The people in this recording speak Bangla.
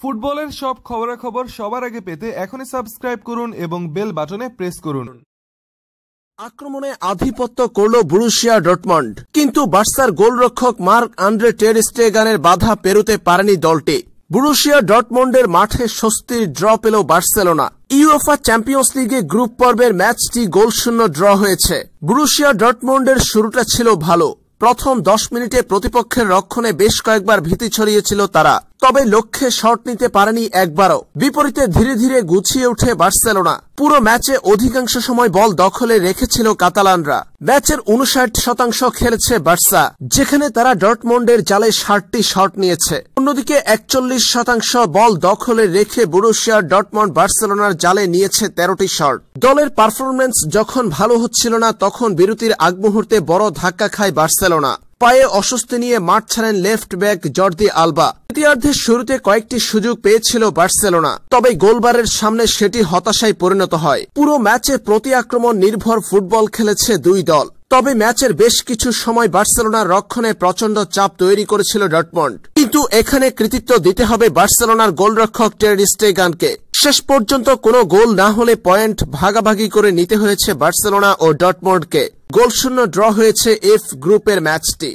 ফুটবলের সব খবরাখবর সবার আগে পেতে এখনই সাবস্ক্রাইব করুন এবং বেল বাটনে প্রেস করুন আক্রমণে আধিপত্য করল বুরুশিয়া ডটমন্ড কিন্তু বার্সার গোলরক্ষক মার্ক আন্ড্রে টের স্টেগানের বাধা পেরোতে পারেনি দলটি বুরুশিয়া ডটমন্ডের মাঠে স্বস্তির ড্র পেল বার্সেলোনা ইউএফা চ্যাম্পিয়ন্স লিগে গ্রুপ পর্বের ম্যাচটি গোলশূন্য ড্র হয়েছে বুরুশিয়া ডটমন্ডের শুরুটা ছিল ভালো প্রথম দশ মিনিটে প্রতিপক্ষের রক্ষণে বেশ কয়েকবার ভীতি ছড়িয়েছিল তারা তবে লক্ষ্যে শট নিতে পারেনি একবারও বিপরীতে ধীরে ধীরে গুছিয়ে উঠে বার্সেলোনা পুরো ম্যাচে অধিকাংশ সময় বল দখলে রেখেছিল কাতালানরা ম্যাচের উনষাট শতাংশ খেলেছে বার্সা যেখানে তারা ডটমন্ডের জালে ষাটটি শট নিয়েছে অন্যদিকে একচল্লিশ শতাংশ বল দখলে রেখে বুরুশিয়া ডটমন্ড বার্সেলোনার জালে নিয়েছে তেরোটি শট দলের পারফরমেন্স যখন ভালো হচ্ছিল না তখন বিরতির আগমুহূর্তে বড় ধাক্কা খায় বার্সেলোনা পায়ে অস্বস্তি নিয়ে মাঠ ছাড়েন লেফট ব্যাক জর্দি আলবা তৃতীয়ার্ধের শুরুতে কয়েকটি সুযোগ পেয়েছিল বার্সেলোনা তবে গোলবারের সামনে সেটি হতাশায় পরিণত হয় পুরো ম্যাচে প্রতি আক্রমণ নির্ভর ফুটবল খেলেছে দুই দল তবে ম্যাচের বেশ কিছু সময় বার্সেলোনার রক্ষণে প্রচন্ড চাপ তৈরি করেছিল ডটমন্ড কিন্তু এখানে কৃতিত্ব দিতে হবে বার্সেলোনার গোলরক্ষক টেরিস্টেগানকে শেষ পর্যন্ত কোনো গোল না হলে পয়েন্ট ভাগাভাগি করে নিতে হয়েছে বার্সেলোনা ও ডটমন্ডকে গোলশূন্য ড্র হয়েছে এফ গ্রুপের ম্যাচটি